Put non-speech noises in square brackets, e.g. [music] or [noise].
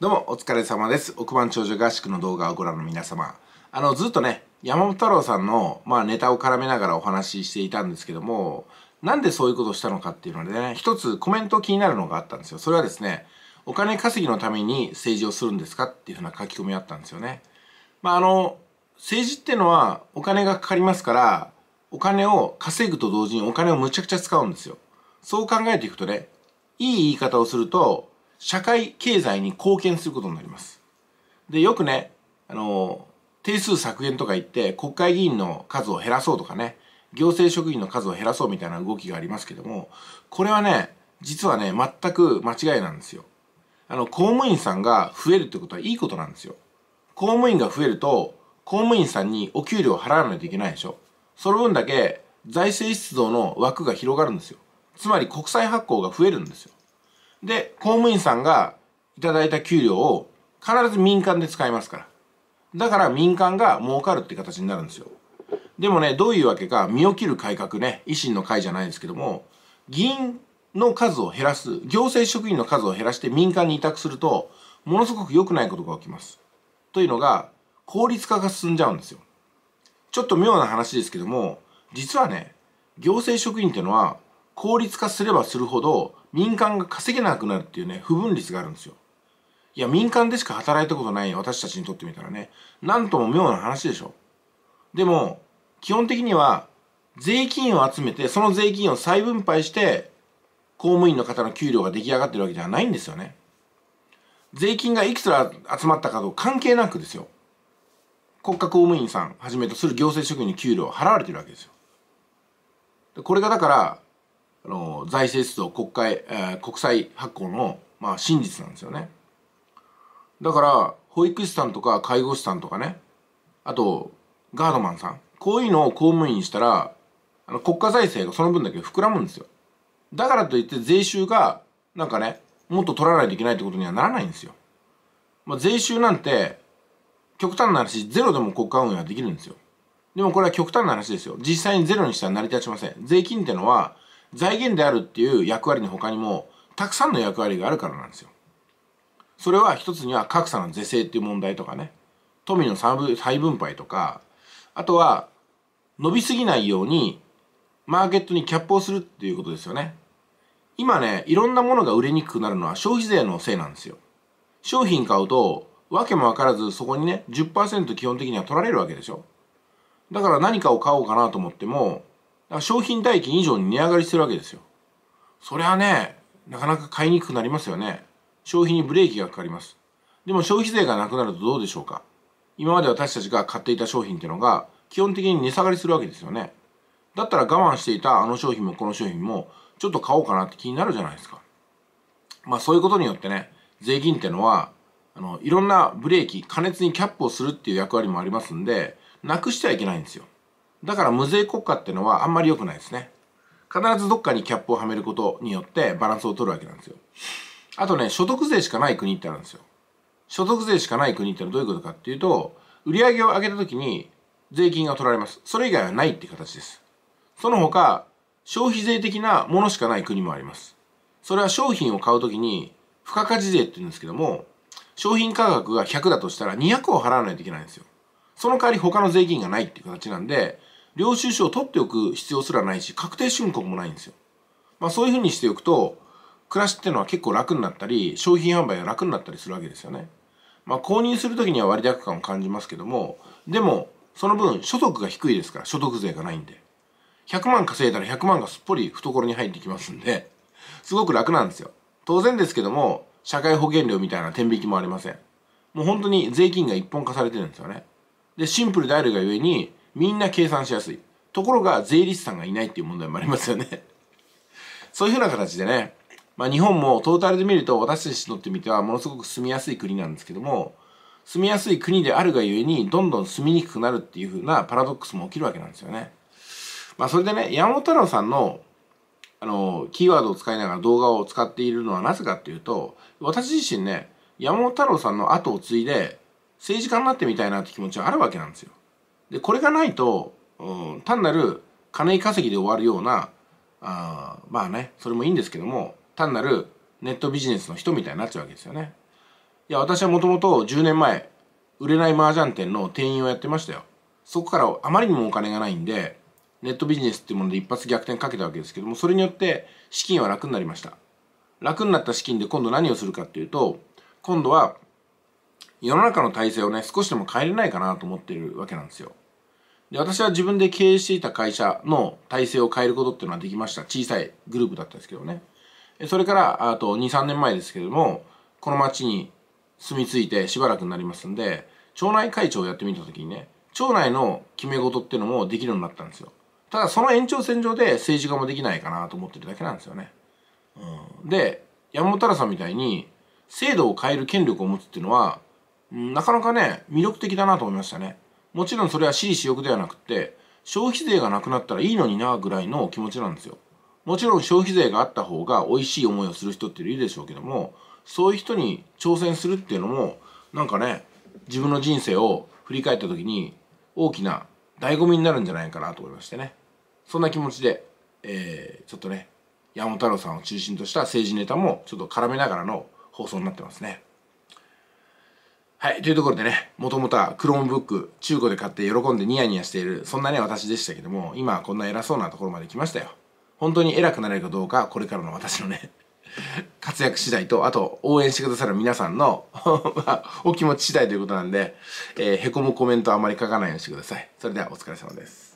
どうもお疲れ様です。億万長者合宿の動画をご覧の皆様。あの、ずっとね、山本太郎さんの、まあ、ネタを絡めながらお話ししていたんですけども、なんでそういうことをしたのかっていうのでね、一つコメント気になるのがあったんですよ。それはですね、お金稼ぎのために政治をするんですかっていうふうな書き込みあったんですよね。まあ、あの、政治ってのはお金がかかりますから、お金を稼ぐと同時にお金をむちゃくちゃ使うんですよ。そう考えていくとね、いい言い方をすると、社会経済に貢献することになります。で、よくね、あの、定数削減とか言って国会議員の数を減らそうとかね、行政職員の数を減らそうみたいな動きがありますけども、これはね、実はね、全く間違いなんですよ。あの、公務員さんが増えるってことはいいことなんですよ。公務員が増えると、公務員さんにお給料を払わないといけないでしょ。その分だけ財政出動の枠が広がるんですよ。つまり国債発行が増えるんですよ。で、公務員さんがいただいた給料を必ず民間で使いますから。だから民間が儲かるって形になるんですよ。でもね、どういうわけか、身を切る改革ね、維新の会じゃないですけども、議員の数を減らす、行政職員の数を減らして民間に委託すると、ものすごく良くないことが起きます。というのが、効率化が進んじゃうんですよ。ちょっと妙な話ですけども、実はね、行政職員っていうのは、効率化すればするほど民間が稼げなくなるっていうね、不分率があるんですよ。いや、民間でしか働いたことない私たちにとってみたらね、なんとも妙な話でしょ。でも、基本的には、税金を集めて、その税金を再分配して、公務員の方の給料が出来上がってるわけではないんですよね。税金がいくつら集まったかと関係なくですよ。国家公務員さんはじめとする行政職員に給料を払われてるわけですよ。これがだから、あの財政出動国会、えー、国債発行の、まあ、真実なんですよねだから保育士さんとか介護士さんとかねあとガードマンさんこういうのを公務員にしたらあの国家財政がその分だけ膨らむんですよだからといって税収がなんかねもっと取らないといけないってことにはならないんですよ、まあ、税収なんて極端な話ゼロでも国家運営はできるんですよでもこれは極端な話ですよ実際にゼロにしたら成り立ちません税金ってのは財源であるっていう役割の他にもたくさんの役割があるからなんですよ。それは一つには格差の是正っていう問題とかね富の再分配とかあとは伸びすぎないようにマーケットにキャップをするっていうことですよね。今ねいろんなものが売れにくくなるのは消費税のせいなんですよ。商品買うとわけもわからずそこにね10%基本的には取られるわけでしょ。だから何かを買おうかなと思っても商品代金以上に値上がりしてるわけですよ。それはね、なかなか買いにくくなりますよね。消費にブレーキがかかります。でも消費税がなくなるとどうでしょうか今まで私たちが買っていた商品っていうのが基本的に値下がりするわけですよね。だったら我慢していたあの商品もこの商品もちょっと買おうかなって気になるじゃないですか。まあそういうことによってね、税金っていうのは、あの、いろんなブレーキ、加熱にキャップをするっていう役割もありますんで、なくしてはいけないんですよ。だから無税国家っていうのはあんまり良くないですね。必ずどっかにキャップをはめることによってバランスを取るわけなんですよ。あとね、所得税しかない国ってあるんですよ。所得税しかない国ってのはどういうことかっていうと、売上を上げた時に税金が取られます。それ以外はないって形です。その他、消費税的なものしかない国もあります。それは商品を買う時に、付加価値税って言うんですけども、商品価格が100だとしたら200を払わないといけないんですよ。その代わり他の税金がないっていう形なんで、領収書を取っておく必要すらないし確定申告もないんですよ。まあ、そういうふうにしておくと暮らしっていうのは結構楽になったり商品販売が楽になったりするわけですよね。まあ、購入するときには割高感を感じますけどもでもその分所得が低いですから所得税がないんで100万稼いだら100万がすっぽり懐に入ってきますんですごく楽なんですよ。当然ですけども社会保険料みたいな天引きもありません。もう本当に税金が一本化されてるんですよね。でシンプルであるがゆえにみんな計算しやすい。ところが税理士さんがいないっていう問題もありますよね。[laughs] そういうふうな形でね、まあ、日本もトータルで見ると私たちにとってみてはものすごく住みやすい国なんですけども、住みやすい国であるがゆえにどんどん住みにくくなるっていうふうなパラドックスも起きるわけなんですよね。まあ、それでね、山本太郎さんのあの、キーワードを使いながら動画を使っているのはなぜかっていうと、私自身ね、山本太郎さんの後を継いで、政治家になってみたいなって気持ちはあるわけなんですよ。でこれがないと、うん、単なる金稼ぎで終わるようなあまあねそれもいいんですけども単なるネットビジネスの人みたいになっちゃうわけですよねいや私はもともと10年前売れない麻雀店の店員をやってましたよそこからあまりにもお金がないんでネットビジネスっていうもので一発逆転かけたわけですけどもそれによって資金は楽になりました楽になった資金で今度何をするかっていうと今度は世の中の体制をね少しでも変えれないかなと思ってるわけなんですよで私は自分で経営していた会社の体制を変えることっていうのはできました小さいグループだったんですけどねそれからあと23年前ですけれどもこの町に住み着いてしばらくになりますんで町内会長をやってみた時にね町内の決め事っていうのもできるようになったんですよただその延長線上で政治家もできないかなと思ってるだけなんですよね、うん、で山本太さんみたいに制度を変える権力を持つっていうのは、うん、なかなかね魅力的だなと思いましたねもちろんそれは私利私欲ではなくて消費税がなくなったらいいのになぐらいの気持ちなんですよもちろん消費税があった方が美味しい思いをする人っているでしょうけどもそういう人に挑戦するっていうのもなんかね自分の人生を振り返った時に大きな醍醐味になるんじゃないかなと思いましてねそんな気持ちで、えー、ちょっとね山本太郎さんを中心とした政治ネタもちょっと絡めながらの放送になってますね。はい。というところでね、もともとは Chromebook 中古で買って喜んでニヤニヤしている、そんなね、私でしたけども、今はこんな偉そうなところまで来ましたよ。本当に偉くなれるかどうか、これからの私のね、[laughs] 活躍次第と、あと、応援してくださる皆さんの [laughs] まあ、お気持ち次第ということなんで、えー、へこむコメントあまり書かないようにしてください。それではお疲れ様です。